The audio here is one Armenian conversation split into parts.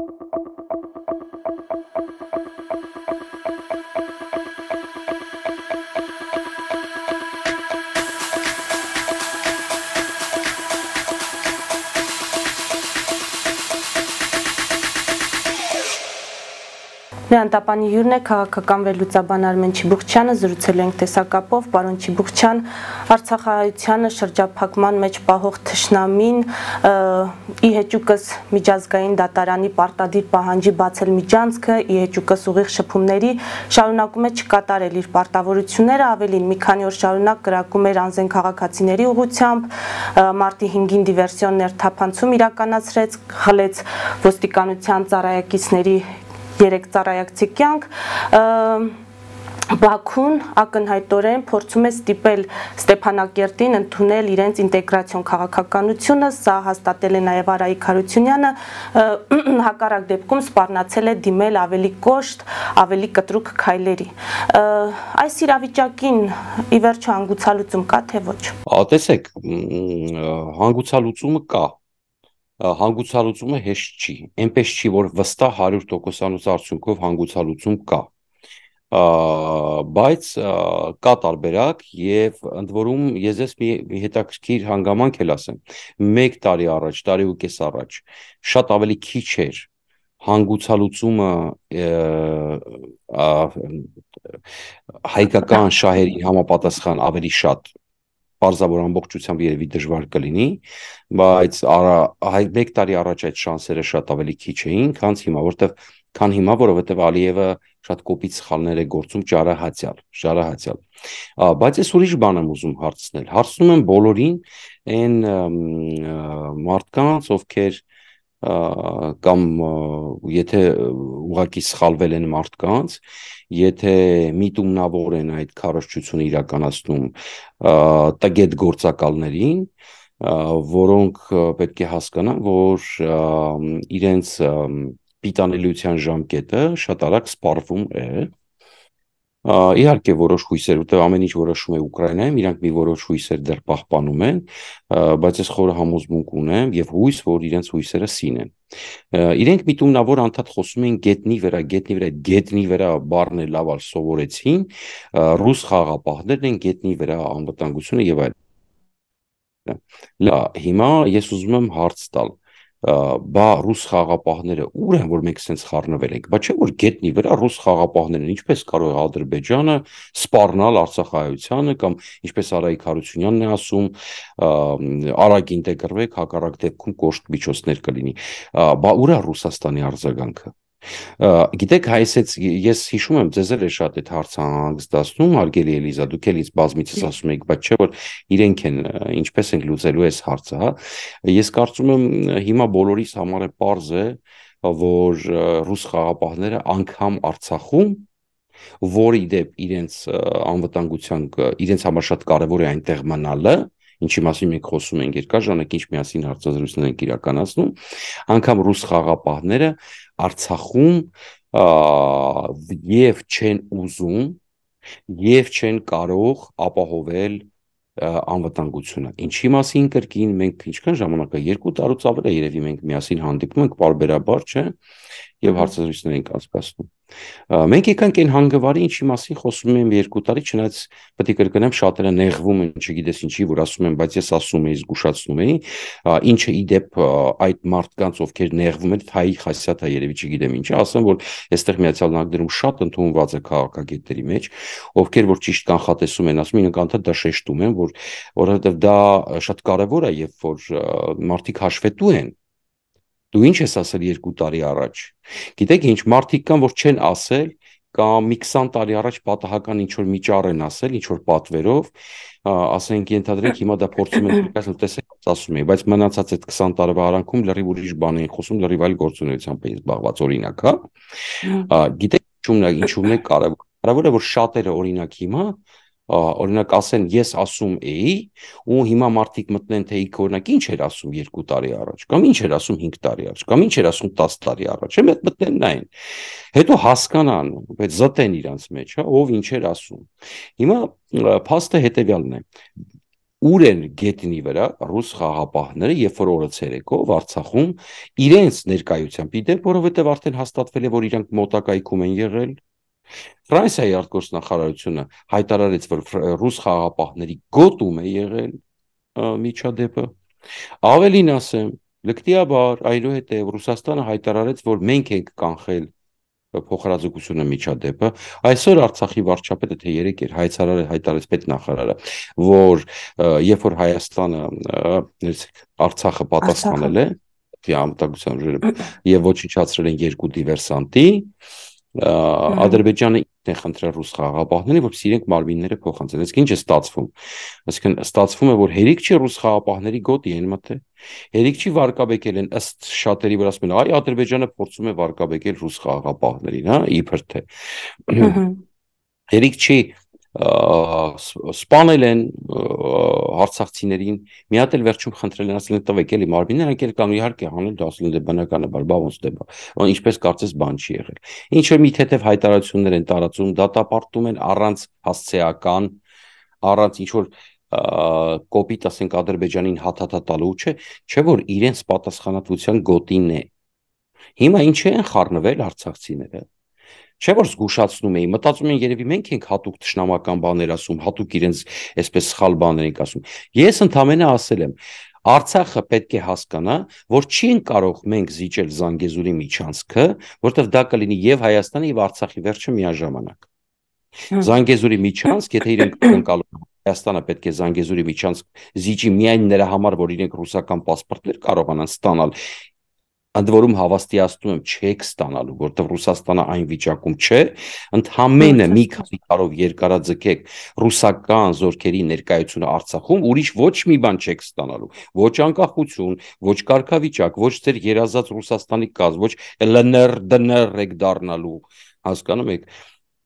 you Լեանտապանի հյուրն է քաղաքական վերլուծաբան Արմեն Չիբուխչյանը, զրուցել ենք տեսակապով պարոն Չիբուխչյան Արցախահայությանը շրջափակման մեջ պահող թշնամին ի հեճուկս միջազգային դատարանի պարտադիր պահանջի բացել միջանցքը, ի հեճուկս ուղիղ շփումների շարունակում է չկատարել իր պարտավորությունները, ավելին մի քանի օր շարունակ գրակում էր անզեն քաղաքացիների ուղությամբ մարտի 5-ին դիվերսիոն ներթափանցում իրականացրեց, խլեց ոստիկանության ծառայակիցների երեք ծառայակցի կյանք Բաքուն ակնհայտորեն փորձում է ստիպել Ստեփանակերտին ընդունել իրենց ինտեգրացիոն քաղաքականությունը, սա հաստատել է նաև Արայի Խարությունյանը, հակառակ դեպքում սпарնացել է դիմել ավելի կոշտ, ավելի կտրուկ քայլերի։ Այս իրավիճակին ի վերջո հանգուցալուծում կա թե ոչ։ Ա, տեսեք, հանգուցալուծումը կա, հանգուցալուծումը հեշտ չի։ Էնպես չի, որ վստահ 100%-անոց արդյունքով հանգուցալուծում կա։ Ա, բայց կա տարբերակ եւ ընդ որում ես ես մի, մի հետաքրքիր հանգամանք էլ ասեմ 1 տարի առաջ, տարի ու կես առաջ շատ ավելի քիչ էր հանգուցալուծումը հայկական շահերի համապատասխան ավելի շատ Պարզաբար ամբողջությամբ երևի դժվար կլինի, բայց արա 1 տարի առաջ այդ շանսերը շատ ավելի քիչ էին, քան հիմա, որտեղ քան հիմա, որովհետև Ալիևը շատ կոպիտ սխալներ է գործում ճարահացյալ, ճարահացյալ։ Բայց ես ուրիշ բան եմ ուզում հարցնել։ Հարցնում եմ բոլորին այն մարդկանց, ովքեր և, կամ եթե ուղակի սխալվել են մարդկանց, եթե միտումնավոր են այդ քարոշչությունը իրականացնում տգետ գործակալներին, որոնք պետք է հասկանան, որ իրենց պիտանելիության ժամկետը շատ արագ սպառվում է, Իհարկե որոշ հույսեր, որտեղ ամեն ինչ որոշում է Ուկրաինայում, իրանք մի որոշ հույսեր դեռ պահպանում են, բայց ես խորը համոզմունք ունեմ եւ հույս, որ իրենց հույսերը սին են։ Իրենք միտումնավոր անդադ խոսում են գետնի վրա, գետնի վրա, գետնի վրա բառն է լավալ սովորեցին, ռուս խաղապահներն են գետնի վրա անվտանգությունը եւ այլն։ Լա, հիմա ես ուզում եմ հարց տալ բա ռուս խաղապահները ուր են որ մենք սենց խառնվել ենք բա չէ որ գետնի վրա ռուս խաղապահներն ինչպես կարող է ադրբեջանը սպառնալ արցախայությանը կամ ինչպես արայիկ հարությունյանն է ասում արագ ինտեգրվեք հակառակ դեպքում կոշտ միջոցներ կլինի բա ուր է ռուսաստանի արձագանքը Գիտեք, հայսեց ես հիշում եմ, ձեզ էլ է շատ այդ հարցը հանգստացնում, արգելի Էլիզա, դուք էլ ինձ բազմիցս ասում եք, բայց չէ որ իրենք են ինչպես են լուծելու այս հարցը, հա։ Ես կարծում եմ հիմա բոլորիս համար է པարզ է, որ ռուս խաղապահները անգամ Արցախում որի դեպ իրենց անվտանգության իրենց համար շատ կարևոր է այնտեղ մնալը ինչի մասին մենք խոսում ենք երկար ժամանակ ինչ միասին հարցազրույցներ են իրականացնում անգամ ռուս խաղապահները Արցախում եւ չեն ուզում եւ չեն կարող ապահովել անվտանգությունը։ Ինչի մասին կրկին մենք ինչքան ժամանակա 2 տարուց ավել է երևի մենք միասին հանդիպում ենք բարբերաբար, չէ՞ եւ հարցազրույցներ ենք անցկացնում։ Մենք եկանք այն հանգվարի, ինչի մասին խոսում եմ երկու տարի, չնայած պետք է կրկնեմ, շատերը նեղվում են, չգիտես ինչի, որ ասում են, բայց ես ասում էի, զգուշացնում էի, ինչը ի դեպ այդ մարդկանց, ովքեր նեղվում են, թայի խասյաթա երևի չգիտեմ ինչի, ասեմ, որ այստեղ Միացյալ Նահանգներում շատ ընդունված է քաղաքագետների մեջ, ովքեր որ ճիշտ կանխատեսում են, ասում են, ինքնաթա դա շեշտում են, որ որովհետեւ դա շատ կարեւոր է, երբ որ մարդիկ հաշվետու են Դու ինչ ես ասել 2 տարի առաջ։ Գիտեք ինչ մարդիկ կան, որ չեն ասել կամ մի 20 տարի առաջ պատահական ինչ որ միջառ են ասել, ինչ որ պատվերով, ասենք ենթադրենք հիմա դա փորձում են ներկայացնել, տեսեք, ասում եի, բայց մնացած այդ 20 տարվա արանքում լրիվ ուրիշ բան են խոսում, լրիվ այլ գործունեությամբ էին զբաղված, օրինակ, հա։, հա։ Գիտեք, ինչու՞մն է, ինչու՞մն է կարևոր։ Կարևորը որ շատերը օրինակ հիմա օրինակ ասեն ես ասում էի ու հիմա մարդիկ մտնեն թե իք օրինակ ինչ էր ասում 2 տարի առաջ կամ ինչ էր ասում 5 տարի առաջ կամ ինչ էր ասում 10 տարի առաջ եմ այդ մտնեն նայն հետո հասկանան բայց զտեն իրանց մեջ հա ով ինչ էր ասում հիմա փաստը հետեւյալն է ուր են գետնի վրա ռուս խաղապահները, երբ որ օրը ցերեկով Արցախում իրենց ներկայությամբ իդեպ, որովհետև արդեն հաստատվել է, որ իրանք մոտակայքում են եղել, Ֆրանսիայի արտգործնախարարությունը հայտարարեց, որ ռուս խաղապահների գոտում է եղել միջադեպը։ Ավելին ասեմ, լկտիաբար այլուհետև Ռուսաստանը հայտարարեց, որ մենք ենք կանխել փոխհրաձգությունը միջադեպը այսօր Արցախի վարչապետը թե երեք էր հայցարար հայտարարեց պետնախարարը որ երբ որ Հայաստանը Արցախը պատասխանել է դիամտագության դե, ժերը եւ ոչնչացրել են երկու դիվերսանտի Ադրբեջանը ինքն է խնդրել ռուս խաղապահներին, որ իրենք մարմինները փոխանցեն։ Իսկ ինչ է ստացվում։ Այսինքն ստացվում է, որ հերիք չի ռուս խաղապահների գոտի են մտել։ Հերիք չի վարկաբեկել են ըստ շատերի, որ ասում են, այ Ադրբեջանը փորձում է վարկաբեկել ռուս խաղապահներին, հա, իբր թե։ Հերիք չի սպանել են հարցախցիներին մի հատ էլ վերջում խնդրել են ասել են տվեք էլի մարմիններ անկեր կան իհարկե հանել դա ասել են դե բնական է բայց բա ոնց դե բա ինչպես կարծես բան չի եղել ինչ որ մի թեթև հայտարարություններ են տարածում դատապարտում են առանց հասցեական առանց ինչ որ կոպիտ ասենք ադրբեջանին հաթաթա տալու չէ չէ որ իրենց պատասխանատվության գոտին է հիմա ինչ են խառնվել հարցակցիները չէ որ զգուշացնում էի, մտածում են երևի մենք ենք հատուկ ճշնամական բաներ ասում, հատուկ իրենց այսպես սխալ բաներ ենք ասում։ Ես ընդամենը ասել եմ, Արցախը պետք է հասկանա, որ չեն կարող մենք զիջել Զանգեզուրի միջանցքը, որտեղ դա կլինի եւ Հայաստանի եւ Արցախի վերջը միաժամանակ։ Զանգեզուրի միջանցք, եթե իրենք կընկալում Հայաստանը պետք է Զանգեզուրի միջանց զիջի միայն նրա համար, որ իրենք ռուսական паспորտներ կարողանան ստանալ ընդ որում հավաստիացնում եմ չեք ստանալու, որտեղ Ռուսաստանը այն վիճակում չէ, ընդհանմենը մի քանի տարով երկարաձգեք ռուսական զորքերի ներկայությունը Արցախում, ուրիշ ոչ մի բան չեք ստանալու։ Ոչ անկախություն, ոչ կարգավիճակ, ոչ ձեր երազած Ռուսաստանի կազմ, ոչ ԼՆՌ, ԴՆՌ եք դառնալու, հասկանում եք։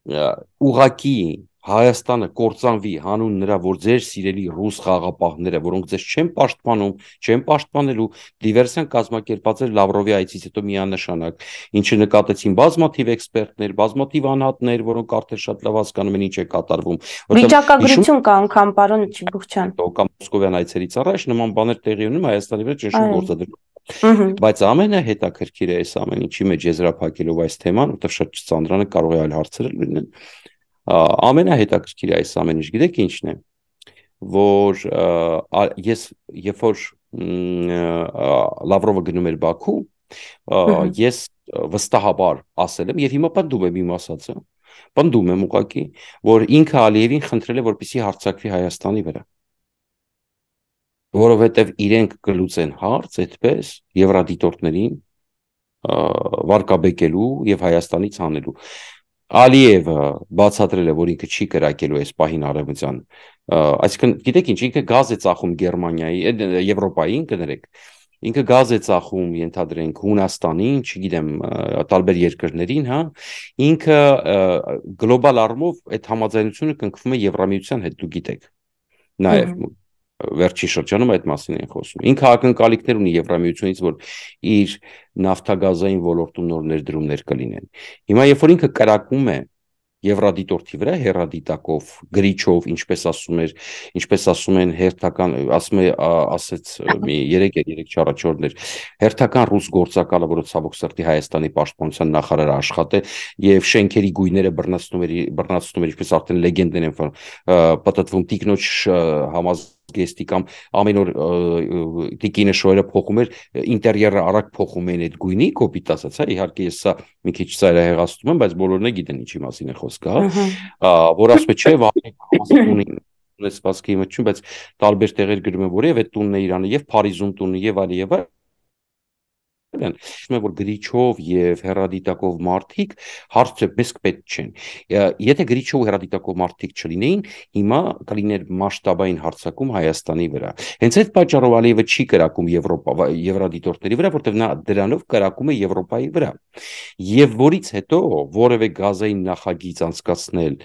Ուղակի Հայաստանը կործանվի հանուն նրա, որ ձեր սիրելի ռուս խաղապահները, որոնք ձեզ չեն պաշտպանում, չեն պաշտպանելու, դիվերսիան կազմակերպած էր Լավրովի այցից հետո միանշանակ, ինչը նկատեցին բազմաթիվ էքսպերտներ, բազմաթիվ անհատներ, որոնք արդեն շատ լավ հասկանում են ինչ է կատարվում։ Վիճակագրություն կա անգամ պարոն Չիբուխչյան։ Տոկա Մոսկովյան այցերից առաջ նման բաներ տեղի ունում Հայաստանի վրա ճնշում գործադրում Բայց ամենը հետաքրքիր է այս ամեն ինչի մեջ եզրափակելով այս թեման, որտեղ շատ ծանրանը կարող է այլ հարցեր լինեն, ամենահետաքրքիրը այս ամենից գիտեք ինչն է որ ես երբ որ Լավրովը գնում էր Բաքու ես վստահաբար ասել եմ եւ հիմա պատդում եմ իմ ասածը պատդում եմ ուղակի որ ինքը Ալիևին խնդրել է որպեսի հարցակվի Հայաստանի վրա որովհետև իրենք գլուցեն հարց այդպես եվրադիտորդներին վարկաբեկելու եւ Հայաստանից հանելու Ալիևը բացատրել է, որ ինքը չի կրակելու այս պահին արևմտյան, այսինքն գիտեք ինչ, ինքը գազ է ծախում Գերմանիայի, Եվրոպային կներեք, ինքը գազ է ծախում ենթադրենք Հունաստանին, չգիտեմ, տարբեր երկրներին, հա, ինքը գլոբալ առումով այդ համաձայնությունը կնքվում է Եվրամիության հետ, դու գիտեք։ Նաև վերջի շրջանում այդ մասին են խոսում։ Ինքը ակնկալիքներ ունի Եվրամիությունից, որ իր նավթագազային ոլորտում նոր ներդրումներ կլինեն։ Հիմա երբ որ ինքը կրակում է Եվրադիտորդի վրա հերադիտակով, գրիչով, ինչպես ասում էր, ինչպես ասում են հերթական, ասում է ասեց մի 3 էր 3 չառաջորդներ, հերթական ռուս գործակալը, որը ցավոք սրտի Հայաստանի պաշտպանության նախարարը աշխատե եւ շենքերի գույները բռնացնում էր, բռնացնում էր, ինչպես արդեն լեգենդ են պատտվում տիկնոջ համազ գեստի կամ ամեն օր տիկինը շոյերը փոխում էր ինտերիերը արագ փոխում էին այդ գույնի կոպիտ ասած հա իհարկե ես սա մի քիչ ծայրը հեղացնում եմ բայց բոլորն է գիտեն ինչի մասին է խոսքը հա որ ասում է չէ վաղ ունի ունեցվածքի մեջ չու բայց տարբեր տեղեր գրում են որի եւ այդ տունն է Իրանը եւ Փարիզում տունը եւ այլ եւ այլ Այլն, հիշում եմ որ գրիչով եւ հերադիտակով մարդիկ հարցեպես պետք չեն։ Եթե գրիչով հերադիտակով մարդիկ չլինեին, հիմա կլիներ մասշտաբային հարցակում Հայաստանի վրա։ Հենց այդ պատճառով Ալիևը չի կրակում Եվրոպա եվրադիտորդների վրա, որտեղ նա դրանով կրակում է Եվրոպայի վրա։ Եվ որից հետո որևէ գազային նախագիծ անցկացնել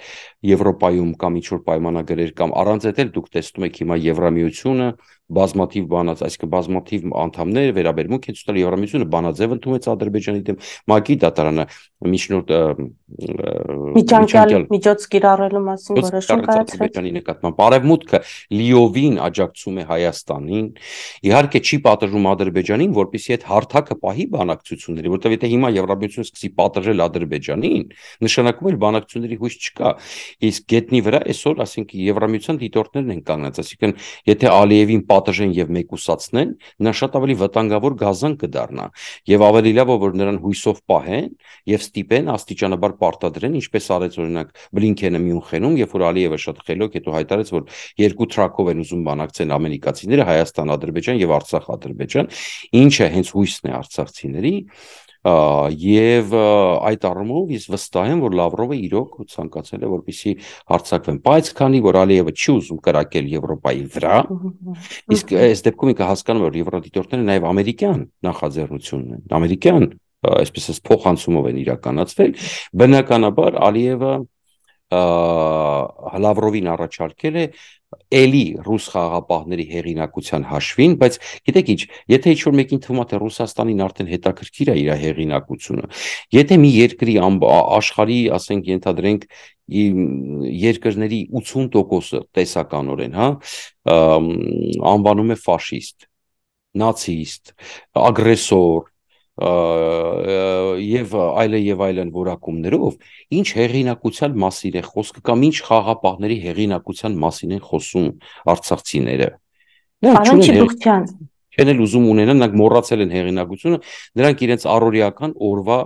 Եվրոպայում կամ ինչ որ պայմանագրեր կամ առանց դա դուք տեսնում եք հիմա Եվրամիությունը բազմաթիվ բանաց, այսինքն բազմաթիվ անդամներ վերաբերմունք են ցույց տալի Եվրամիությունը բանաձև ընդունեց Ադրբեջանի դեմ ՄԱԿ-ի դատարանը միջնորդ միջանկյալ միջոց կիրառելու մասին որոշում կայացրեց Ադրբեջանի նկատմամբ։ Արևմուտքը լիովին աջակցում է Հայաստանին։ Իհարկե չի պատժում Ադրբեջանին, որպեսզի այդ հարթակը պահի բանակցությունների, որովհետև եթե հիմա Եվրամիությունը սկսի պատժել Ադրբեջանին, նշանակում է բանակցությունների հույս չկա։ Իսկ գետնի վրա այսօր, ասենք Եվրամիության դիտորդներն են կանգնած, այսինքն եթե Ալիևին պատ պատժեն եւ մեկուսացնեն, նա շատ ավելի վտանգավոր գազան կդառնա եւ ավելի լավ է որ նրան հույսով պահեն եւ ստիպեն աստիճանաբար պարտադրեն, ինչպես արեց օրինակ Բլինքենը Մյունխենում, երբ որ Ալիևը շատ խելոք հետո հայտարարեց, որ երկու տրակով են ուզում բանակցել ամերիկացիները Հայաստան, Ադրբեջան եւ Արցախ, Ադրբեջան, ինչը հենց հույսն է արցախցիների եւ այդ առումով ես վստահ եմ որ Լավրովը իրոք ցանկացել է որպիսի հարցակվեն բայց քանի որ Ալիևը չի ուզում կրակել Եվրոպայի վրա իսկ այս դեպքում ինքը հասկանում է որ եվրոդիտորները նաեւ ամերիկյան նախաձեռնությունն են ամերիկյան այսպես ասած փոխանցումով են իրականացվել բնականաբար Ալիևը Լավրովին առաջարկել է էլի ռուս խաղապահների հեղինակության հաշվին, բայց գիտեք ինչ, եթե ինչ որ մեկին թվում է թե Ռուսաստանին արդեն հետաքրքիր է իր հեղինակությունը, եթե մի երկրի աշխարհի, ասենք, ենթադրենք երկրների 80%-ը տեսականորեն, հա, անվանում է ֆաշիստ, նացիստ, ագրեսոր, եւ այլը եւ այլն որակումներով ինչ հեղինակության մասին է խոսքը կամ ինչ խաղապահների հեղինակության մասին են խոսում արցախցիները Պարոն Չիբուխյան չեն էլ ուզում ունենալ նրանք մոռացել են հեղինակությունը նրանք իրենց առօրեական օրվա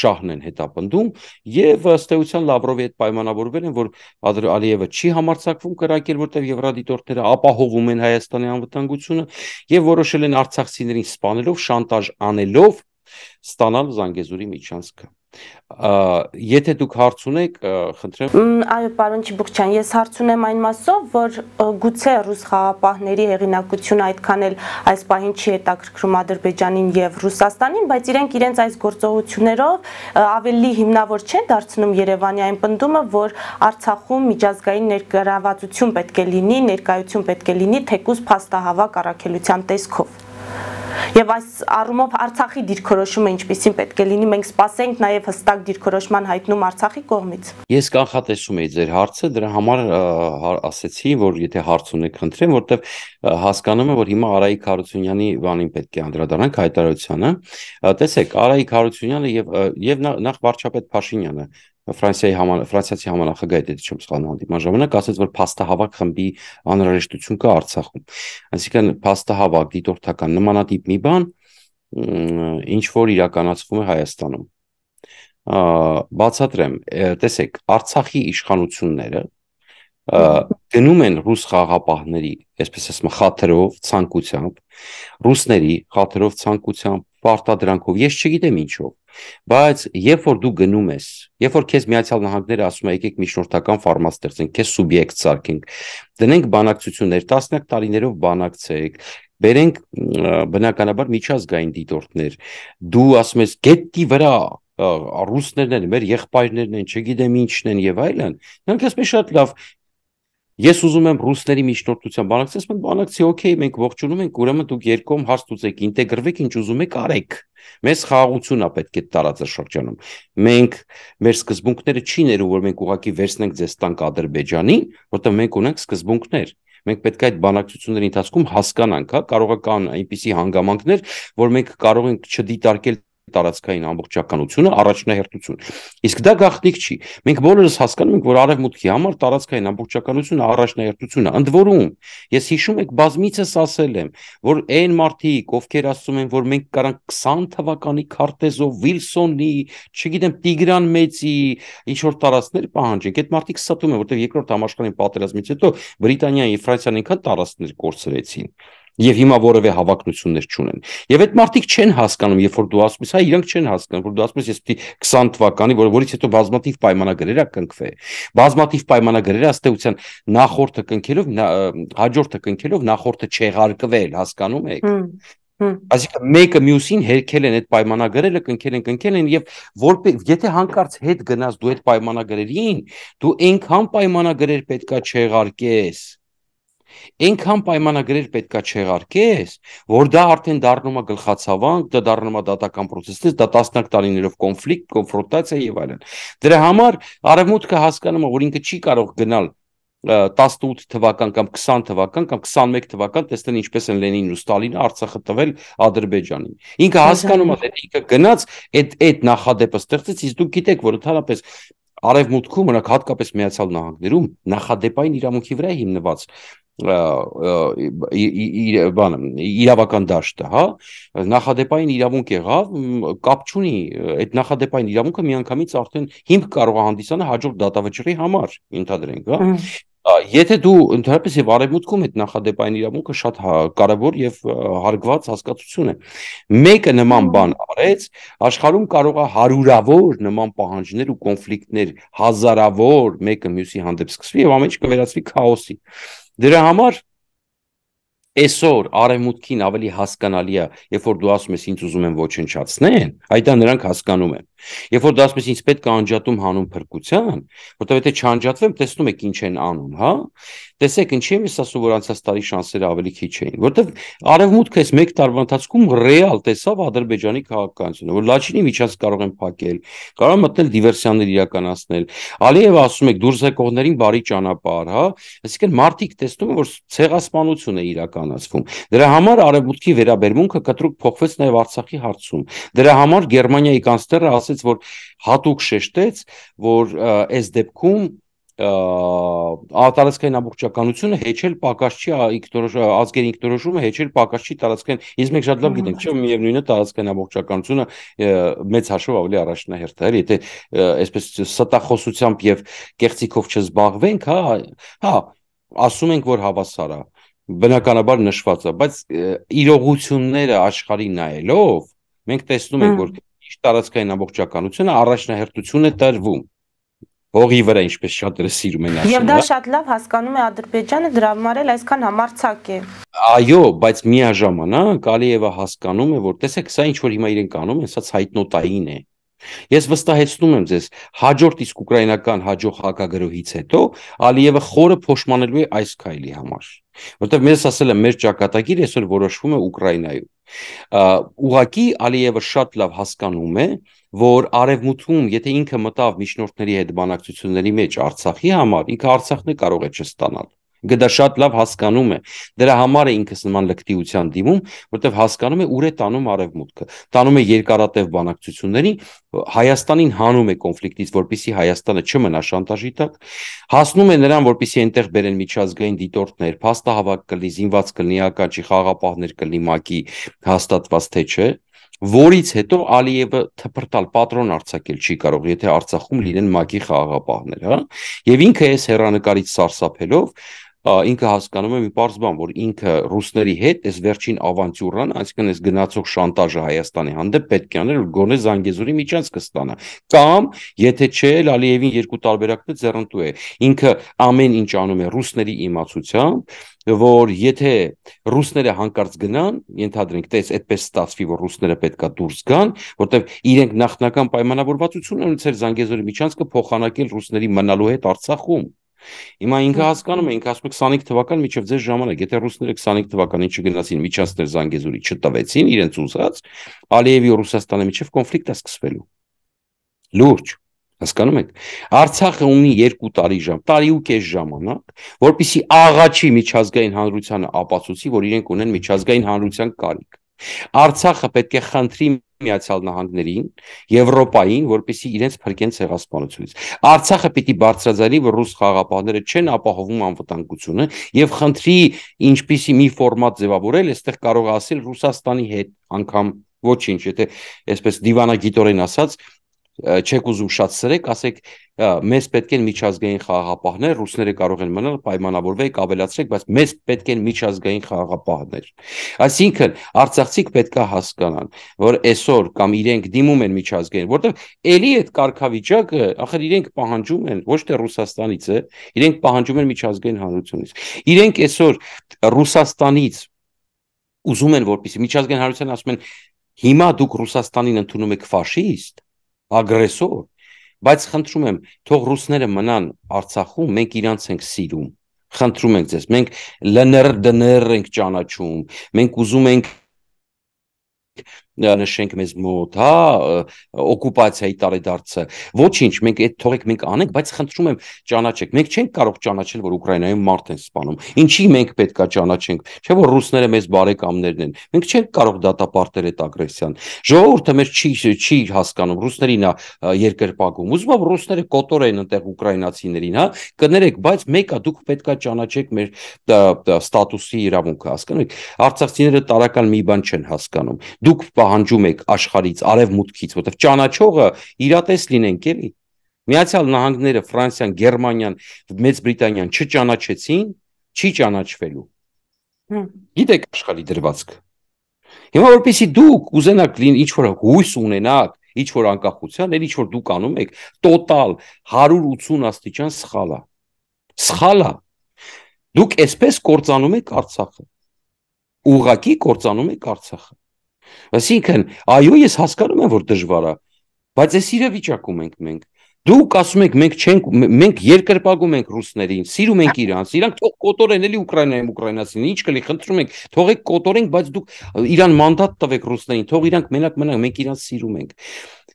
շահն են հետապնդում եւ ըստ էության Լավրովի հետ պայմանավորվել են որ Ալիևը չի համարցակվում կրակել որտեղ եվրադիտորդները ապահովում են Հայաստանի անվտանգությունը եւ որոշել են արցախցիներին սպանելով շանտաժ անելով ստանալ Զանգեզուրի միջանցքը։ Եթե դուք հարց ունեք, խնդրեմ։ Այո, պարոն Չիբուկչյան, ես հարց ունեմ այն մասով, որ գուցե ռուս խաղապահների հեղինակությունը այդքան էլ այս պահին չի հետաքրքրում Ադրբեջանին եւ Ռուսաստանին, բայց իրենք իրենց այս գործողություններով ավելի հիմնավոր չեն դարձնում Երևանի այն պնդումը, որ Արցախում միջազգային ներգրավվածություն պետք է լինի, ներկայություն պետք է լինի թեկուզ փաստահավաք առաքելության տեսքով։ Եվ այս առումով Արցախի դիրքորոշումը ինչպեսին պետք է լինի, մենք սպասենք նաև հստակ դիրքորոշման հայտնում Արցախի կողմից։ Ես կանխատեսում եի ձեր հարցը, դրա համար հա, ասացի, որ եթե հարց ունեք, խնդրեմ, որովհետև հասկանում եմ, որ հիմա Արայիկ Հարությունյանի բանին պետք է անդրադառնանք հայտարարությանը։ Տեսեք, Արայիկ Հարությունյանը եւ եւ նախ վարչապետ Փաշինյանը Ֆրանսիայի համար ֆրանսիացի համանախագահի դեպի չեմ սխալվում հանդիպման ժամանակ ասաց որ փաստահավաք խմբի անհրաժեշտություն կա Արցախում այսինքն փաստահավաք դիտորդական նմանատիպ մի բան ինչ որ իրականացվում է Հայաստանում բացատրեմ տեսեք Արցախի իշխանությունները գնում են ռուս խաղապահների, այսպես ասեմ, խաթրով, ցանկությամբ, ռուսների խաթրով, ցանկությամբ, պարտադրանքով, ես չգիտեմ ինչով Բայց երբ որ դու գնում ես, երբ որ քեզ Միացյալ Նահանգները ասում է եկեք մի շնորհական ֆորմատ ստեղծենք, քեզ սուբյեկտ սարքենք, դնենք բանակցություններ, տասնյակ տարիներով բանակցեք, բերենք բնականաբար միջազգային դիտորդներ։ Դու ասում ես գետի վրա ռուսներն են, մեր եղբայրներն են, չգիտեմ ինչն են եւ այլն։ Նրանք ասում են շատ լավ, Ես ուզում եմ ռուսների միջնորդության բանակցել, ասում եմ բանակցի, օքեյ, մենք ողջունում ենք, ուրեմն դուք երկում հարց դուցեք, ինտեգրվեք, ինչ ուզում եք արեք։ Մեզ խաղաղություն է պետք է տարածաշրջանում։ Մենք մեր սկզբունքները չի ներում, որ մենք ուղակի վերցնենք ձեզ տանկ Ադրբեջանի, որտեղ մենք ունենք սկզբունքներ մենք պետք է այդ բանակցությունների ընթացքում հասկանանք, հա, կարող է կան այնպիսի հանգամանքներ, որ մենք կարող ենք չդիտարկել տարածքային ամբողջականությունը առաջնահերթություն։ Իսկ դա գաղտնիք չի։ Մենք բոլորս հասկանում ենք, որ արևմուտքի համար տարածքային ամբողջականությունը առաջնահերթություն է։ Ընդ որում, ես հիշում եք բազմիցս ասել եմ, որ այն մարդիկ, ովքեր ասում են, որ մենք կարանք 20 թվականի քարտեզով Վիլսոնի, չգիտեմ, Տիգրան Մեծի ինչ որ տարածքներ պահանջենք, այդ մարդիկ ստում են, որտեղ երկրորդ համաշխարհային պատերազմից հետո Բրիտանիան եւ Ֆրանսիան ինքան տարածքներ կորցրեցին եւ հիմա որևէ հավակնություններ չունեն։ Եվ այդ մարդիկ չեն հասկանում, երբ որ դու ասում ես, հա, իրանք չեն հասկանում, որ դու ասում ես, ես պիտի 20 թվականի, որ որից հետո բազմատիվ պայմանագրեր ա կնքվե։ Բազմատիվ պայմանագրերը աստեղության նախորդը կնքելով, հաջորդը կնքելով նախորդը չեղարկվել, հասկանում եք։ Այսինքն մեկը մյուսին հերքել են այդ պայմանագրերը, կնքել են, կնքել են եւ որպե եթե հանկարծ հետ գնաս դու այդ պայմանագրերին, դու այնքան պայմանագրեր պետքա չեղարկես, Այնքան պայմանագրեր պետքա չեղարկես, որ դա արդեն դառնում է գլխացավանք, դա դառնում է դատական process-ից, դա տասնակ տարիներով կոնֆլիկտ, կոնֆրոնտացիա եւ այլն։ Դրա համար արևմուտքը հասկանում է, որ ինքը չի կարող գնալ 18 թվական կամ 20 թվական կամ 21 թվական տեսնել ինչպես են Լենինն ու Ստալինը Արցախը տվել Ադրբեջանին։ Ինքը հասկանում է, թե ինքը գնաց այդ այդ նախադեպը ստեղծեց, իսկ դուք գիտեք, որ ընդհանրապես արևմուտքում, օրինակ հատկապես Միացյալ Նահանգներում նախադեպային իրավունքի վրա է հիմնված իր բանը իրավական դաշտը, հա, նախադեպային իրավունք եղավ, կապ չունի, այդ նախադեպային իրավունքը միանգամից արդեն հիմք կարող է հանդիսանալ հաջորդ դատավճռի համար, ենթադրենք, հա։ Եթե դու ընդհանրապես եւ արևմուտքում այդ նախադեպային իրավունքը շատ հա, կարեւոր եւ հարգված հասկացություն է։ Մեկը նման բան արեց, աշխարհում կարող է հարյուրավոր նման պահանջներ ու կոնֆլիկտներ հազարավոր մեկը մյուսի հանդեպ սկսվի եւ ամեն ինչ կվերածվի քաոսի։ Դրա համար այսօր արևմուտքին ավելի հասկանալի է, երբ որ դու ասում ես ինձ ուզում են ոչնչացնեն, այդա նրանք հասկանում են։ Երբ որ դասում ես ինձ պետք է անջատում հանուն փրկության, որտեղ եթե չանջատվեմ, տեսնում եք ինչ են անում, հա։ Տեսեք, ինչի՞ եմ ես ասում, որ անցած տարի շանսերը ավելի քիչ էին, որտեղ արևմուտքը ես 1 տարվա ընթացքում ռեալ տեսավ ադրբեջանի քաղաքականությունը, որ լաչինի միջած կարող են փակել, կարող մտնել դիվերսիաներ իրականացնել։ Ալիևը ասում է դուրս եկողներին բարի ճանապարհ, հա։ Այսինքն մարդիկ տեսնում են, որ ցեղասպանություն է իրականացվում։ Դրա համար արևմուտքի վերաբերմունքը կտրուկ փոխվեց նաև Արցախի հարցում։ Դրա համար Գերմանիայի կանցլերը ասել ասաց, որ հատուկ շեշտեց, որ այս դեպքում ատարածքային ամբողջականությունը հեչել պակաս չի ինքնորոշ ազգերի ինքնորոշումը հեչել պակաս չի տարածքային ինձ մենք շատ լավ գիտենք չէ միևնույնը տարածքային ամբողջականությունը մեծ հաշվով ավելի առաջնահերթ է հա, եթե այսպես ստախոսությամբ եւ կեղծիքով չզբաղվենք հա հա ասում ենք որ հավասար է բնականաբար նշված է բայց իրողությունները աշխարհի նայելով մենք տեսնում ենք որ իր տարածքային ամբողջականությունը առաջնահերթություն է տրվում հողի վրա ինչպես շատերը սիրում են ասում։ Եվ դա հա։ շատ լավ հասկանում է Ադրբեջանը, դրա համար էլ այսքան համարցակ է։ Այո, բայց միաժամանակ Ալիևը հասկանում է, որ տեսեք, սա ինչ որ հիմա իրենք անում են, սա ցայտնոտային է։ Ես վստահեցնում եմ ձեզ, հաջորդ իսկ ուկրաինական հաջող հակագրողից հետո Ալիևը խորը փոշմանելու է այս քայլի համար, որտեղ մեզ ասել է մեր ճակատագիրը այսօր որոշվում է Ուկրաինայում։ Ուղղակի Ալիևը շատ լավ հասկանում է, որ արևմուտքում, եթե ինքը մտավ միջնորդների հետ բանակցությունների մեջ Արցախի համար, ինքը Արցախն է կարող է չստանալ ինքը դա շատ լավ հասկանում է դրա համար է ինքս նման լկտիության դիմում որովհետև հասկանում է ուր է տանում արևմուտքը տանում է երկարատև բանակցությունների Հայաստանին հանում է կոնֆլիկտից որpիսի Հայաստանը չմնա շանտաժի տակ հասնում է նրան որpիսի այնտեղ բերեն միջազգային դիտորդներ փաստահավաք կլի զինված կլինի ակաճի խաղապահներ կլինի մակի հաստատված թե չէ որից հետո Ալիևը թփրտալ պատրոն արྩակել չի կարող, եթե Արցախում լինեն մագի խաղաղապահներ, հա։ Եվ ինքը այս հերանեկարից սարսափելով ինքը հասկանում է մի պարզ բան, որ ինքը ռուսների հետ այս վերջին ավանտյուրան, այսինքն այս գնացող շանտաժը Հայաստանի հանդեպ պետք է անել, որ գոնե Զանգեզուրի միջանց կստանա։ Կամ, եթե չէ, Ալիևին երկու տարբերակն է ձեռնտու է։ Ինքը ամեն ինչ անում է ռուսների իմացությամբ, որ եթե ռուսները հանկարծ գնան, ենթադրենք, տես այդպես ստացվի, որ ռուսները պետքա դուրս գան, որտեվ իրենք նախնական պայմանավորվածություն ունեցել Զանգեզուրի միջանցքը փոխանակել ռուսների մնալու հետ Արցախում։ Հիմա ինքը հասկանում է, ինքը ասում է 25 թվական միջև ձեր ժամանակ, եթե ռուսները 25 թվականին չգնացին միջաստեր Զանգեզուրի չտվեցին իրենց ուզած, Ալիևի ու Ռուսաստանի միջև կոնֆլիկտ է սկսվելու։ Լուրջ հասկանում եք արցախը ունի 2 տարի ժամ տարի ու կես ժամանակ որpիսի աղաչի միջազգային հանրությանը ապացուցի որ իրենք ունեն միջազգային հանրության կարիք արցախը պետք է խնդրի Միացյալ Նահանգներին, Եվրոպային, որպիսի իրենց փրկեն ցեղասպանությունից։ Արցախը պիտի բարձրաձայնի, որ ռուս խաղապահները չեն ապահովում անվտանգությունը եւ խնդրի ինչպիսի մի ֆորմատ ձևավորել, այստեղ կարող ասել Ռուսաստանի հետ անգամ ոչինչ, եթե այսպես դիվանագիտորեն ասած, չեք ուզում շատ սրեք, ասեք մեզ պետք են միջազգային խաղապահներ, ռուսները կարող են մնալ, պայմանավորվեք, ավելացրեք, բայց մեզ պետք են միջազգային խաղապահներ։ Այսինքն արցախցիք պետքա հասկանան, որ այսօր կամ իրենք դիմում են միջազգային, որտեղ ելի այդ կարգավիճակը, ախր իրենք պահանջում են ոչ թե Ռուսաստանից է, իրենք պահանջում են միջազգային հանրությունից։ Իրենք այսօր Ռուսաստանից ուզում են որպեսի միջազգային հանրության ասում են հիմա դուք Ռուսաստանին ընդունում եք ֆաշիստ ագրեսոր, բայց խնդրում եմ, թող ռուսները մնան Արցախում, մենք իրանց ենք սիրում։ Խնդրում ենք ձեզ, մենք ԼՆՌ-ԴՆՌ ենք ճանաչում, մենք ուզում ենք նշենք մեզ մոտ, հա, օկուպացիայի տարեդարձը։ Ոչինչ, մենք այդ թողեք մենք անենք, բայց խնդրում եմ ճանաչեք։ Մենք չենք կարող ճանաչել, որ Ուկրաինայում մարդ են սպանում։ Ինչի մենք պետքա ճանաչենք։ Չէ՞ որ ռուսները մեզ բարեկամներն են։ Մենք չենք կարող դատապարտել այդ ագրեսիան։ Ժողովուրդը մեզ չի չի հասկանում։ Ռուսներին է երկրպագում։ Ուզում եմ ռուսները կոտոր են այնտեղ ուկրաինացիներին, հա։ Կներեք, բայց մեկա դուք պետքա ճանաչեք մեր ստատուսի իրավունքը, հասկանու՞եք։ Արցախցիները տարական մի բան չեն հասկանում։ Դուք պահանջում եք աշխարից, արևմուտքից, որտեղ ճանաչողը իրատես լինենք, էլի։ Միացյալ Նահանգները, Ֆրանսիան, Գերմանիան, Մեծ Բրիտանիան չճանաչեցին, չի ճանաչվելու։ Գիտեք աշխարի դրվածք։ Հիմա որpիսի դուք ուզենաք լինի ինչ որ հույս ունենաք, ինչ որ անկախության, այլ ինչ որ դուք անում եք, տոտալ 180 աստիճան սխալա։ Սխալա։ Դուք այսպես կործանում եք Արցախը։ Ուղակի կործանում եք Արցախը։ Այսինքն, այո, ես հասկանում եմ, որ դժվար է, բայց այս իրավիճակում ենք մենք։ Դուք ասում եք մենք չենք մենք երկրպագում ենք ռուսներին, սիրում ենք իրանց, իրանք թող կոտորեն էլի Ուկրաինայում ուկրաինացին, ինչ կլի, խնդրում ենք, թողեք կոտորենք, բայց դուք իրան մանդատ տվեք ռուսներին, թող իրանք մենակ մնան, մենք իրանց սիրում ենք։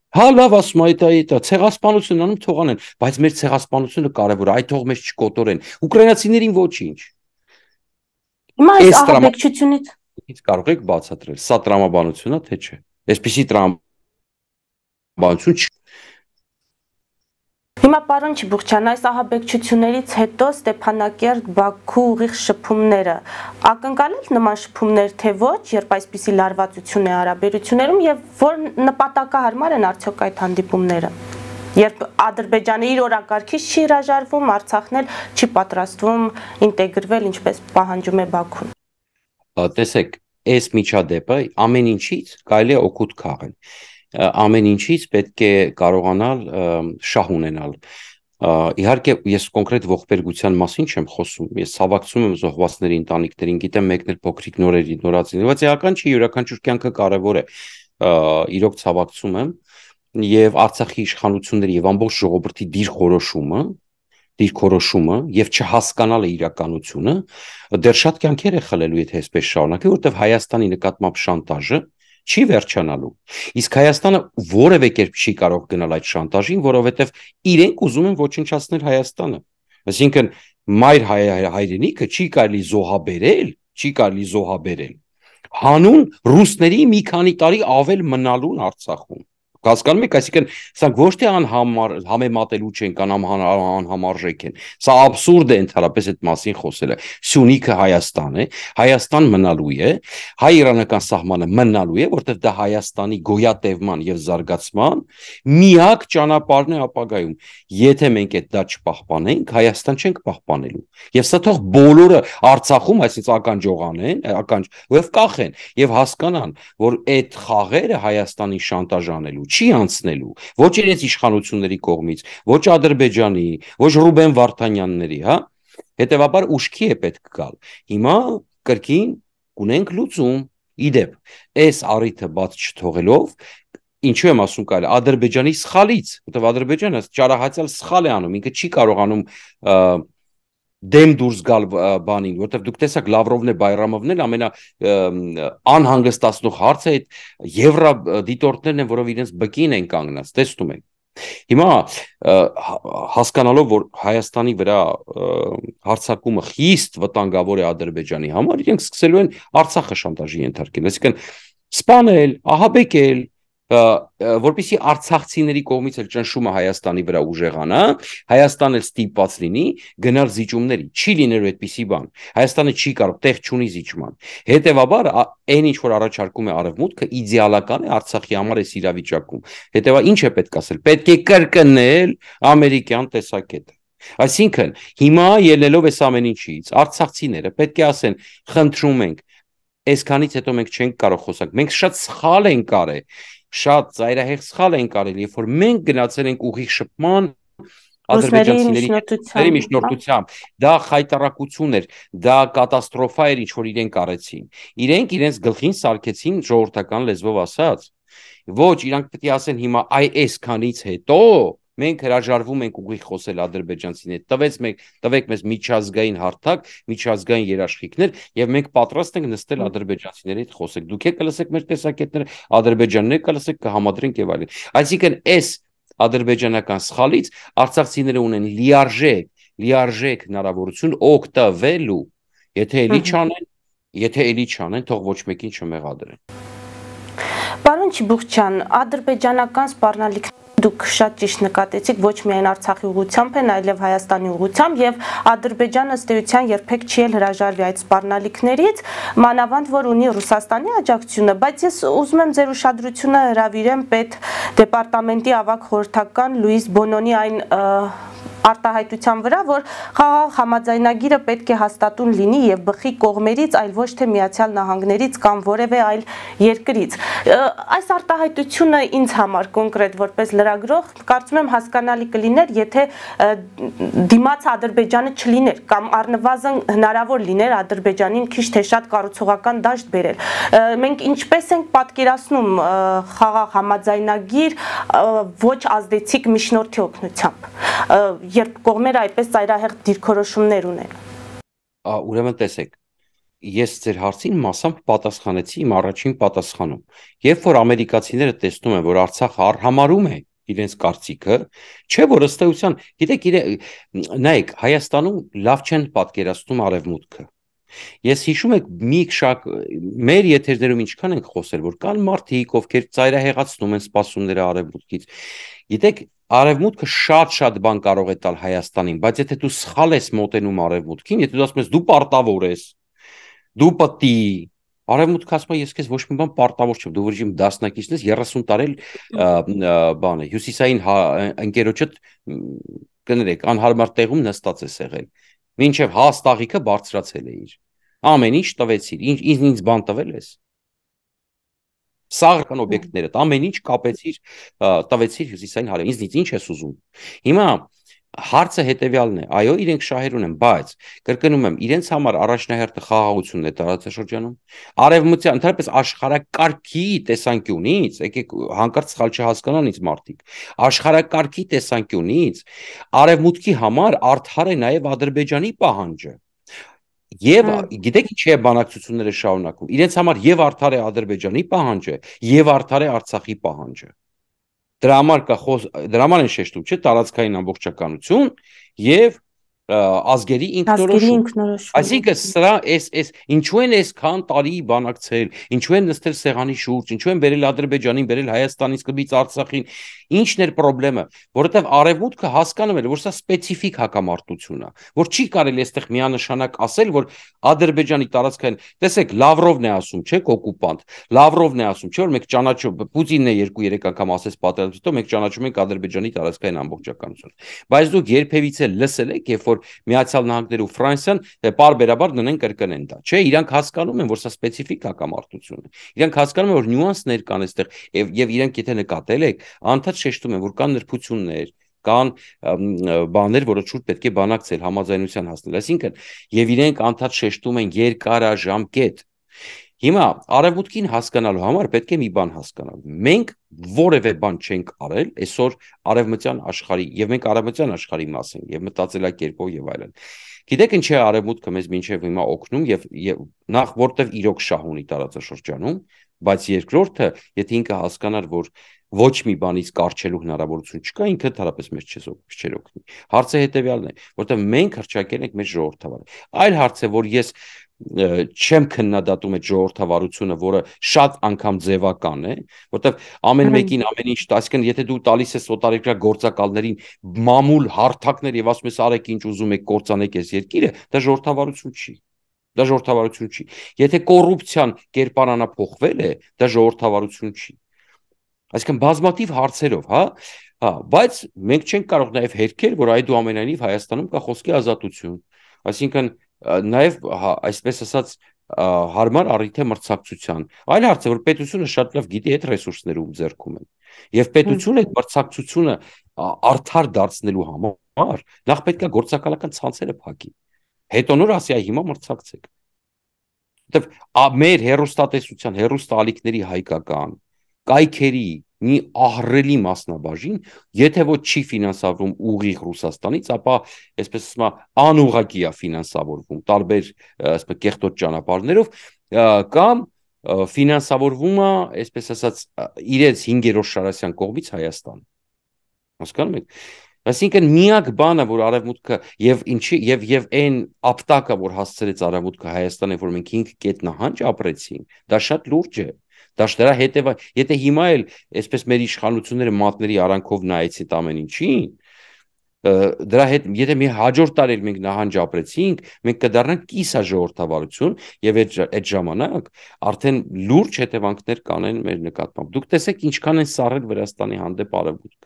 Հա լավ ասում այդ այդ ցեղասպանությունն անում թողանեն, բայց մեր ցեղասպանությունը կարևոր է, այ թող մեզ չկոտորեն։ Ուկրաինացիներին ոչինչ։ Հիմա այս ահաբեկչությունից ինձ կարող եք բացատրել, սա տրամաբանություն է թե չէ։ Այսպիսի տրամաբանություն չի Հիմա պարոն Չիբուխչյան, այս ահաբեկչություններից հետո Ստեփանակերտ Բաքու ուղիղ շփումները ակնկալել նման շփումներ թե ոչ, երբ այսպիսի լարվածություն է հարաբերություններում եւ որ նպատակահարմար են արդյոք այդ հանդիպումները։ Երբ Ադրբեջանը իր օրակարգից չի հրաժարվում, Արցախն էլ չի պատրաստվում ինտեգրվել, ինչպես պահանջում է Բաքուն տեսեք, այս միջադեպը ամեն ինչից կարելի է օգուտ քաղել։ Ամեն ինչից պետք է կարողանալ շահ ունենալ։ Իհարկե ես կոնկրետ ողբերգության մասին չեմ խոսում։ Ես հավակցում եմ զոհվածների ընտանիքներին, գիտեմ մեկներ փոքրիկ նորերի նորածին, բայց եական չի յուրաքանչյուր կյանքը կարևոր է։ Իրոք ցավակցում եմ եւ Արցախի իշխանությունների եւ ամբողջ ժողովրդի դիրքորոշումը դիրքորոշումը եւ չհասկանալը իրականությունը դեռ շատ կյանքեր է խլելու, եթե այսպես շարունակի, որովհետեւ Հայաստանի նկատմամբ շանտաժը չի վերջանալու։ Իսկ Հայաստանը որևէ կերպ չի կարող գնալ այդ շանտաժին, որովհետև իրենք ուզում են ոչնչացնել Հայաստանը։ Այսինքն մայր հայ, հայրենիքը չի կարելի զոհաբերել, չի կարելի զոհաբերել։ Հանուն ռուսների մի քանի տարի ավել մնալուն Արցախում։ Հասկանում եք, այսինքն սրանք ոչ թե անհամար համեմատելու չեն կամ անհամարժեք են։ Սա абսուրդ է ընդհանրապես այդ մասին խոսելը։ Սյունիքը Հայաստան է, Հայաստան մնալու է, հայ-իրանական սահմանը մնալու է, որտեղ դա Հայաստանի գոյատևման եւ զարգացման միակ ճանապարհն է ապագայում։ Եթե մենք այդ դա չպահպանենք, Հայաստան չենք պահպանելու։ Եվ սա թող բոլորը Արցախում, այսինքն ականջողանեն, ականջ, ով կախեն եւ հասկանան, որ այդ խաղերը Հայաստանի շանտաժանելու չի անցնելու ոչ իրենց իշխանությունների կողմից, ոչ Ադրբեջանի, ոչ Ռուբեն Վարդանյանների, հա։ Հետևաբար ուշքի է պետք գալ։ Հիմա կրկին կունենք լուծում։ Իդեպ, այս առիթը բաց չթողելով ինչու եմ ասում կարելի Ադրբեջանի սխալից, որտեղ Ադրբեջանը ճարահացյալ սխալ է անում, ինքը չի կարողանում և, դեմ դուրս գալ բանին, որովհետև դուք տեսաք Լավրովն է Բայրամովն էլ ամենա անհանգստացնող հարցը այդ եվրա դիտորդներն են, որով իրենց բկին են կանգնած, տեսնում եք։ Հիմա հասկանալով որ Հայաստանի վրա հարցակումը խիստ վտանգավոր է Ադրբեջանի համար, իրենք սկսելու են Արցախը շանտաժի ենթարկել, այսինքն սպանել, ահաբեկել, են որբիսի արցախցիների կողմից էլ ճնշումը Հայաստանի վրա ուժեղանա, Հայաստանը ստիպված լինի գնալ զիջումների։ Չի լինելու այդպիսի բան։ Հայաստանը չի կարող տեղ չունի զիջման։ Հետևաբար այն ինչ որ առաջարկում է արևմուտքը իդեալական է Արցախի համար այս իրավիճակում։ Հետևա ինչ է պետք ասել։ Պետք է կրկնել ամերիկյան տեսակետը։ Այսինքն, հիմա ելնելով այս ամեն ինչից, արցախցիները պետք է ասեն, խնդրում ենք, այսքանից հետո մենք չենք կարող խոսանք։ Մենք շատ սխալ ենք արել շատ ծայրահեղ սխալ են կարելի, երբ որ մենք գնացել ենք ուղիղ շփման ադրբեջանցիների միջնորդությամբ հա։ դա խայտարակություն էր դա կատաստրոֆա էր ինչ որ իրենք արեցին իրենք իրենց գլխին սարկեցին ժողովրդական լեզվով ասած ոչ իրանք պետք է ասեն հիմա այ այսքանից հետո մենք հրաժարվում ենք ուղիղ խոսել ադրբեջանցին հետ։ Տվեց մեկ, տվեք մեզ միջազգային հարթակ, միջազգային երաշխիքներ եւ մենք պատրաստ ենք նստել ադրբեջանցիների հետ խոսել։ Դուք եք լսեք մեր տեսակետները, Ադրբեջանն եք լսեք, կհամադրենք եւ այլն։ Այսինքն այս ադրբեջանական սխալից արցախցիները ունեն լիարժեք, լիարժեք հնարավորություն օգտվելու, եթե էլի չանեն, եթե էլի չանեն, թող ոչ մեկին չմեղադրեն։ Պարոն Չիբուխյան, ադրբեջանական սպառնալիքները Դուք շատ ճիշտ նկատեցիք, ոչ միայն Արցախի ուղությամբ են, այլև Հայաստանի ուղությամբ եւ Ադրբեջանը ստեյության երբեք չի էլ հրաժարվի այդ սպառնալիքներից, մանավանդ որ ունի Ռուսաստանի աջակցությունը, բայց ես ուզում եմ ձեր ուշադրությունը հրավիրեմ պետ դեպարտամենտի ավագ խորհրդական Լուիս Բոնոնի այն և, արտահայտության վրա, որ խաղաղ համաձայնագիրը պետք է հաստատուն լինի եւ բխի կողմերից, այլ ոչ թե Միացյալ Նահանգներից կամ որևէ այլ երկրից։ Այս արտահայտությունը ինձ համար կոնկրետ որպես լրագրող կարծում եմ հասկանալի կլիներ, եթե դիմաց Ադրբեջանը չլիներ կամ առնվազն հնարավոր լիներ Ադրբեջանին քիչ թե շատ կառուցողական դաշտ բերել։ Մենք ինչպես ենք պատկերացնում խաղաղ համաձայնագիր ոչ ազդեցիկ միջնորդի օգնությամբ երբ կողմերը այդպես ծայրահեղ դիրքորոշումներ ունեն։ Ա ուրեմն տեսեք, ես ձեր հարցին մասամբ պատասխանեցի իմ առաջին պատասխանում։ Երբ որ ամերիկացիները տեսնում են, որ Արցախը արհամարում է իրենց կարծիքը, չէ որ ըստ էության, գիտեք, նայեք, Հայաստանում լավ չեն պատկերացնում արևմուտքը։ Ես հիշում եք մի շակ մեր եթերներում ինչքան ենք խոսել, որ կան մարդիկ, ովքեր ծայրահեղացնում են սպասումները արևմուտքից։ Գիտեք, արևմուտքը շատ-շատ բան կարող է տալ Հայաստանին, բայց եթե դու սխալ ես մոտենում արևմուտքին, եթե դու ասում ես դու պարտավոր ես, դու պետք արևմուտքը ասում է ես քեզ ոչ մի բան պարտավոր չեմ, դու վրիժիմ դասնակիցն ես 30 տարել բանը, հյուսիսային հա, ընկերոջդ կներեք, անհարմար տեղում նստած ես եղել։ Մինչև հաստաղիկը բարձրացել է իր։ Ամեն ինչ տվեցիր, ինչ ինձ բան տվել ես սաղն օբյեկտներդ, ամեն ինչ կապեցիր, տվեցիր հյուսիսային հարավ։ Ինձ ինչ ես ուզում։ Հիմա հարցը հետեւյալն է այո իրենք շահեր ունեն բայց կրկնում եմ իրենց համար առաջնահերթը խաղաղությունն է տարածաշրջանում արևմտյան ընդհանրապես աշխարհակարգի տեսանկյունից եկեք հանկարծ սխալ չհասկանան ինձ մարդիկ աշխարհակարգի տեսանկյունից արևմուտքի համար արդար է նաև ադրբեջանի պահանջը Եվ հա։ գիտեք ինչ է բանակցությունները շարունակում։ Իրենց համար եւ արդար է Ադրբեջանի պահանջը, եւ արդար է Արցախի պահանջը։ Դրա համար կա դրա համար են շեշտում, չէ՞, տարածքային ամբողջականություն եւ ազգերի ինքնորոշում։ Այսինքն սրա էս էս ինչու են այսքան տարի բանակցել, ինչու են նստել սեղանի շուրջ, ինչու են վերել Ադրբեջանին, վերել Հայաստանից կբից Արցախին, ի՞նչն էր խնդրեմը, որովհետև արևմուտքը հասկանում էր, որ սա սպეციფიկ հակամարտություն է, որ չի կարելի այստեղ միանշանակ ասել, որ Ադրբեջանի տարածքային, տեսեք, Լավրովն է ասում, չէ՞, օկուպանտ։ Լավրովն է ասում, չէ՞, որ մեկ ճանաչում Պուտինն է 2-3 անգամ ասես պատերազմից հետո մեկ ճանաչում ենք Ադրբեջանի տարածքային ամբողջականությունը։ Բայց դուք երբևիցե լսել եք, երբ որ որ Միացյալ Նահանգները ու Ֆրանսիան բարբերաբար դնեն կրկնեն դա։ Չէ, իրանք հասկանում են, որ սա սպეციფიկ հակամարտություն է։ Իրանք հասկանում են, որ նյուանսներ կան այստեղ եւ եւ իրանք եթե նկատել եք, անդադ շեշտում են, որ կան նրբություններ, կան բաներ, որոնց շուտ պետք է բանակցել, համաձայնության հասնել։ Այսինքն, եւ իրենք անդադ շեշտում են երկարաժամկետ Հիմա արևմուտքին հասկանալու համար պետք է մի բան հասկանալ։ Մենք որևէ բան չենք արել այսօր արևմտյան աշխարհի եւ մենք արևմտյան աշխարհի մաս ենք եւ մտածելակերպով եւ այլն։ Գիտեք ինչ է արևմուտքը մեզ մինչեւ հիմա օգնում եւ եւ նախ որտեվ իրոք շահ ունի տարածաշրջանում, բայց երկրորդը, եթե ինքը հասկանար, որ ոչ մի բանից կարճելու հնարավորություն չկա, ինքը դարապես մեզ չես չեր օգնի։ Հարցը հետեւյալն է, որտեղ մենք հրճակել ենք մեր ժողովրդավարը։ Այլ հարց է, որ ես չեմ քննադատում այդ ժողովրդավարությունը, որը շատ անգամ ձևական է, որովհետև ամեն մեկին ամեն ինչ, այսինքն եթե դու տալիս ես օտարերկրյա գործակալներին մամուլ հարթակներ եւ ասում ես արեք ինչ ուզում եք կործանեք այս երկիրը, դա ժողովրդավարություն չի։ Դա ժողովրդավարություն չի։ Եթե կոռուպցիան կերպարանա փոխվել է, դա ժողովրդավարություն չի։ Այսինքն բազմատիվ հարցերով, հա, հա, բայց մենք չենք կարող նաև հերքել, որ այդուամենայնիվ Հայաստանում կա խոսքի ազատություն։ Այսինքն նաև հա, այսպես ասած հարմար առիթ է մրցակցության։ Այլ հարց է, որ պետությունը շատ լավ գիտի այդ ռեսուրսները ում ձեռքում են։ Եվ պետությունը այդ մրցակցությունը արդար դարձնելու համար նախ պետք է գործակալական ցանցերը փակի։ Հետո նոր ասի, այ հիմա մրցակցեք։ Որտեվ մեր հերոստատեսության, հերոստալիքների հայկական, կայքերի, մի ահռելի մասնաբաժին, եթե ոչ չի ֆինանսավորվում ուղիղ Ռուսաստանից, ապա այսպես ասում անուղակի է ֆինանսավորվում տարբեր այսպես կեղտոտ ճանապարհներով կամ ֆինանսավորվում է, այսպես ասած, իրենց 5-րդ Շարասյան կողմից Հայաստան։ Հասկանում եք։ Այսինքն միակ բանը, որ արևմուտքը եւ ինչի եւ եւ այն ապտակը, որ հասցրեց արևմուտքը Հայաստանը, որ մենք 5 կետ նահանջ ապրեցինք, դա շատ լուրջ է։ Ա, Դա շտերա հետեւա, եթե հիմա էլ այսպես մեր իշխանությունները մատների արանքով նայեցին այդ ամեն ինչին, դրա հետ եթե մի հաջորդ տարի մենք նահանջ ապրեցինք, մենք կդառնանք կիսա ժողովրդավարություն եւ այդ այդ ժամանակ արդեն լուրջ հետևանքներ կանեն մեր նկատմամբ։ Դուք տեսեք ինչքան են սառել Վրաստանի հանդեպ արևմուտք։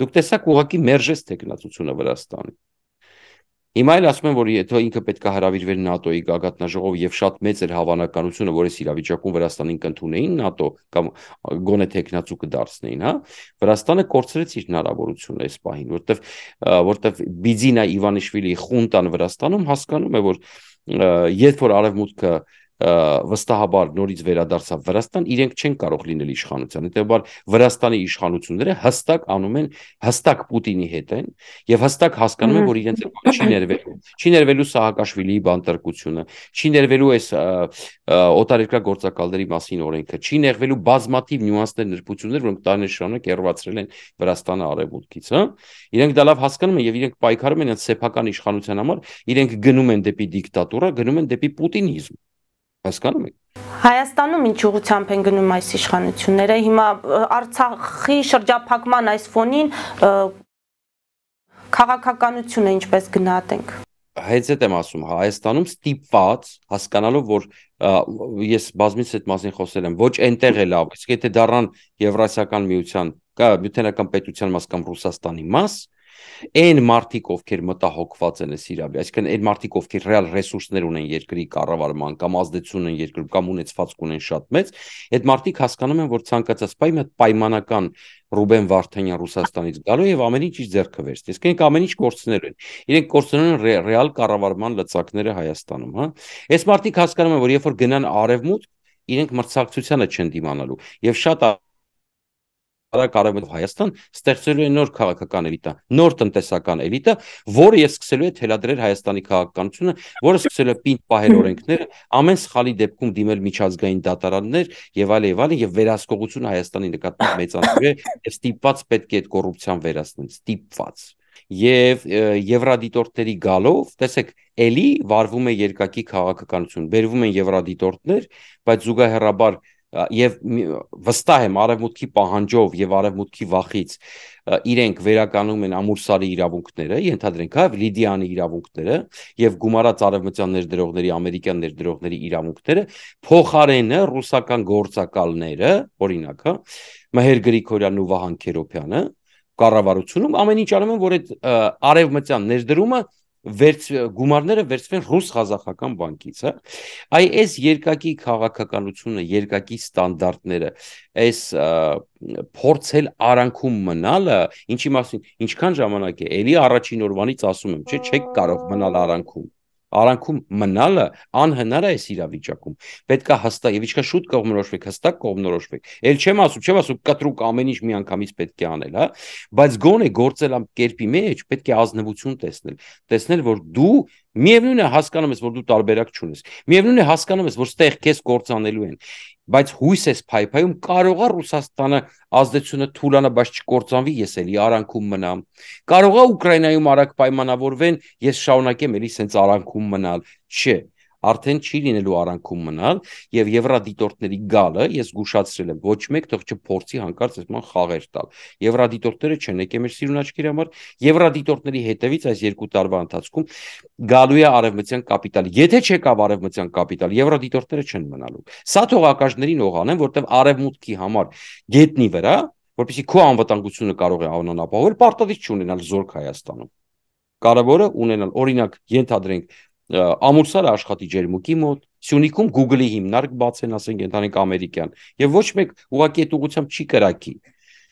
Դուք տեսակ ուղակի մերժես թեկնածությունը Վրաստանի։ Հիմա էլ ասում են, որ եթե ինքը պետք է հravirվեր ՆԱՏՕ-ի գագաթնաժողով եւ շատ մեծ էր հավանականությունը, որ այս իրավիճակում Վրաստանին կընդունեին ՆԱՏՕ կամ գոնե տեխնացու կդարձնեին, հա։ Վրաստանը կորցրեց իր հնարավորությունը այս պահին, որտեվ որտեվ Բիզինա Իվանիշվիլի խունտան Վրաստանում հասկանում է, որ երբ որ արևմուտքը վստահաբար նորից վերադարձավ Վրաստան, իրենք չեն կարող լինել իշխանության։ Հետևաբար Վրաստանի իշխանությունները հստակ անում են, հստակ Պուտինի հետ են եւ հստակ հասկանում են, որ իրենց չի ներվելու։ Չի ներվելու Սահակաշվիլիի բանտարկությունը, չի ներվելու այս օտարերկրյա գործակալների մասին օրենքը, չի ներվելու բազմաթիվ նյուանսներ, նրբություններ, որոնք տարիներ շարունակ երվածրել են Վրաստանը արևմուտքից, հա։ Իրենք դա լավ հասկանում են եւ իրենք պայքարում են այդ սեփական իշխանության համար, իրենք գնում են դեպի դիկտատուրա, գնում են դեպի պուտինիզմ։ Հասկանում եք։ Հայաստանում ինչ ուղությամբ են գնում այս իշխանությունները։ Հիմա Արցախի շրջափակման այս ֆոնին քաղաքականությունը ինչպես գնահատենք։ Հենց այդ եմ ասում, հա, Հայաստանում ստիպված հասկանալով, որ ես բազմից այդ մասին խոսել եմ, ոչ այնտեղ է լավ, իսկ եթե դառնան Եվրասիական միության, կա մյութենական պետության մաս կամ Ռուսաստանի մաս, մաս Այն մարդիկ, ովքեր մտահոգված են այս իրավի, այսինքն այն մարդիկ, ովքեր ռեալ ռեսուրսներ ունեն երկրի կառավարման կամ ազդեցություն են երկրում կամ ունեցվածք ունեն շատ մեծ, այդ մարդիկ հասկանում են, որ ցանկացած պայ մի հատ պայմանական Ռուբեն Վարդանյան Ռուսաստանից գալու եւ ամեն ինչ իր ձեռքը վերցնի։ Իսկ ինք ամեն ինչ կորցնելու են։ Իրենք կորցնելու են ռե, ռեալ կառավարման լծակները Հայաստանում, հա։ Այս մարդիկ հասկանում են, որ երբ որ գնան արևմուտք, իրենք մրցակցությանը չեն դիմանալու եւ շատ հարակ արևելք Հայաստան ստեղծելու է նոր քաղաքական էլիտա, նոր տնտեսական էլիտա, որը ես սկսելու է թելադրել Հայաստանի քաղաքականությունը, որը սկսելու է պինդ պահել օրենքները, ամեն սխալի դեպքում դիմել միջազգային դատարաններ եւ այլ եւ այլն եւ վերահսկողությունը Հայաստանի նկատմամբ մեծանում է եւ ստիպված պետք է այդ կոռուպցիան վերացնել, ստիպված եւ եվրադիտորդների գալով, տեսեք, էլի վարվում է երկակի քաղաքականություն։ Բերվում են եվրադիտորդներ, բայց զուգահեռաբար և եւ վստահ եմ արևմուտքի պահանջով եւ արևմուտքի վախից իրենք վերականում են ամուրսարի իրավունքները, ենթադրենք հա լիդիանի իրավունքները եւ գումարած արևմտյան ներդրողների, ամերիկյան ներդրողների իրավունքները, փոխարենը ռուսական գործակալները, օրինակ հա, Մհեր Գրիգորյանն ու Վահան Քերոբյանը կառավարությունում ամեն ինչ անում են, որ այդ արևմտյան ներդրումը վերց գումարները վերցվեն ռուս ղազախական բանկից, հա։ Այ այս երկակի քաղաքականությունը, երկակի ստանդարտները, այս փորձել արանքում մնալը, ինչի մասին, ինչքան ժամանակ է, ելի առաջին օրվանից ասում եմ, չէ, չեք կարող մնալ արանքում արանքում մնալը անհնար է այս իրավիճակում։ Պետք է հստակ եւ ինչքան շուտ կողմնորոշվեք, հստակ կողմնորոշվեք։ Էլ չեմ ասում, չեմ ասում կտրուկ ամեն ինչ միանգամից պետք է անել, հա, բայց գոնե գործել ամ կերպի մեջ պետք է ազնվություն տեսնել, տեսնել որ դու Միևնույն է հասկանում ես, որ դու տարբերակ չունես։ Միևնույն է հասկանում ես, որ ստեղ քեզ կործանելու են, բայց հույս ես փայփայում կարող է Ռուսաստանը ազդեցությունը թուլանա, բայց չկործանվի, ես էլի արանքում մնամ։ Կարող է Ուկրաինայում արագ պայմանավորվեն, ես շاؤنակեմ էլի սենց արանքում մնալ։ Չէ, արդեն չի լինելու արանքում մնալ եւ եվրադիտորդների գալը ես զգուշացրել եմ ոչ մեկ թող չփորձի հանկարծ այսման խաղեր տալ եվրադիտորդները չեն եկել մեր սիրուն աչքերի համար եվրադիտորդների հետևից այս երկու տարվա ընթացքում գալու է արևմտյան կապիտալ եթե չեկավ արևմտյան կապիտալ եվրադիտորդները չեն մնալու սա թող ակաժներին օղանեն որտեվ արևմուտքի համար գետնի վրա որպեսի քո անվտանգությունը կարող է անանապահովել, պարտադիր չունենալ զորք Հայաստանում։ Կարևորը ունենալ, օրինակ, ենթադրենք, ամուսար աշխատի ջերմուկի մոտ Սյունիքում Google-ի հիմնարկ բացեն, ասենք ընդհանրիկ ամերիկյան, եւ ոչ մեկ ուղակի այդ ուղությամբ չի կրակի։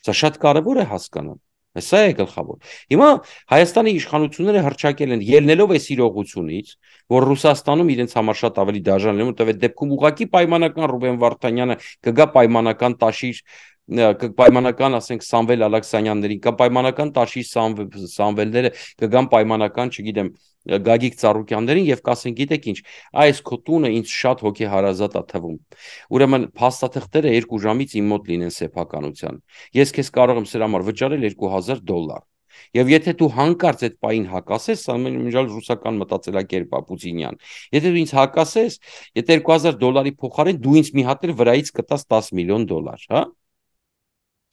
Սա շատ կարեւոր է հասկանալ։ Սա է գլխավոր։ Հիմա Հայաստանի իշխանությունները հրճակել են ելնելով այս իրողությունից, որ Ռուսաստանում իրենց համար շատ ավելի դաժան լինում, որտեղ այդ դեպքում ուղակի պայմանական Ռուբեն Վարդանյանը կգա պայմանական տաշիր պայմանական, ասենք Սամվել Ալեքսանյաններին, կամ պայմանական Տաշի Սամվելները կգան պայմանական, չգիտեմ, Գագիկ Ծառուկյաններին եւ կասեն գիտեք ինչ, այս քո տունը ինձ շատ հոգի հարազատ է թվում։ Ուրեմն փաստաթղթերը 2 ժամից իմ մոտ լինեն սեփականության։ Ես քեզ կարող եմ սրա համար վճարել 2000 դոլար։ Եվ եթե դու հանկարծ այդ պային հակասես, սա մենջալ ռուսական մտածելակերպ է Պուտինյան։ Եթե դու ինձ հակասես, եթե 2000 դոլարի փոխարեն դու ինձ մի հատ էլ վրայից կտաս 10 միլիոն դոլար, հա՞։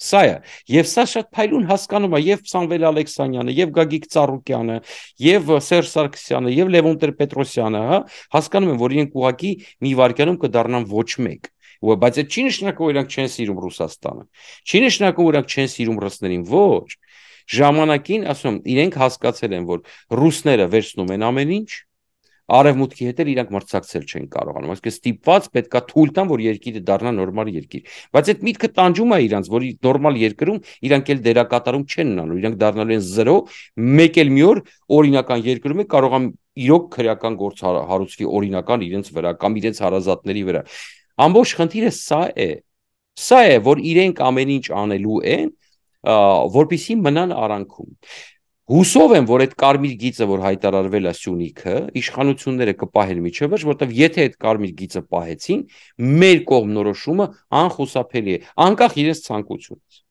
Սա է։ Եվ սա շատ փայլուն հասկանում է եւ Սամվել Ալեքսանյանը, եւ Գագիկ Ծառուկյանը, եւ Սերժ Սարգսյանը, եւ Լևոն Տեր-Պետրոսյանը, հա, հասկանում են, որ իրենք ուղակի մի վարքանում կդառնան ոչ մեկ ու բայց այդ չի նշանակում որ իրանք չեն սիրում Ռուսաստանը։ Չի նշանակում որ իրանք չեն սիրում ռուսներին, ոչ։ Ժամանակին, ասում, իրենք հասկացել են, որ ռուսները վերցնում են ամեն ինչ, արևմուտքի հետ էլ իրանք մրցակցել չեն կարողանում, այսինքն ստիպված պետքա թույլ տան, որ երկիրը դառնա նորմալ երկիր։ Բայց այդ միտքը տանջում է իրանք, որ նորմալ երկրում իրանք էլ դերակատարում չեն ունենալու, իրանք դառնալու են 0, մեկ էլ մի օր օրինական երկրում է կարող ամ իրոք քրեական գործ հա-, հարուցվի օրինական իրենց վրա կամ իրենց հարազատների վրա։ Ամբողջ խնդիրը սա է։ Սա է, որ իրենք ամեն ինչ անելու են, որpիսի մնան արանքում։ Հուսով եմ, որ այդ կարմիր գիծը, որ հայտարարվել է Սյունիքը, իշխանությունները կպահեն միջևը, որովհետև եթե այդ կարմիր գիծը պահեցին, մեր կողմնորոշումը անխուսափելի է, անկախ իրենց ցանկությունից։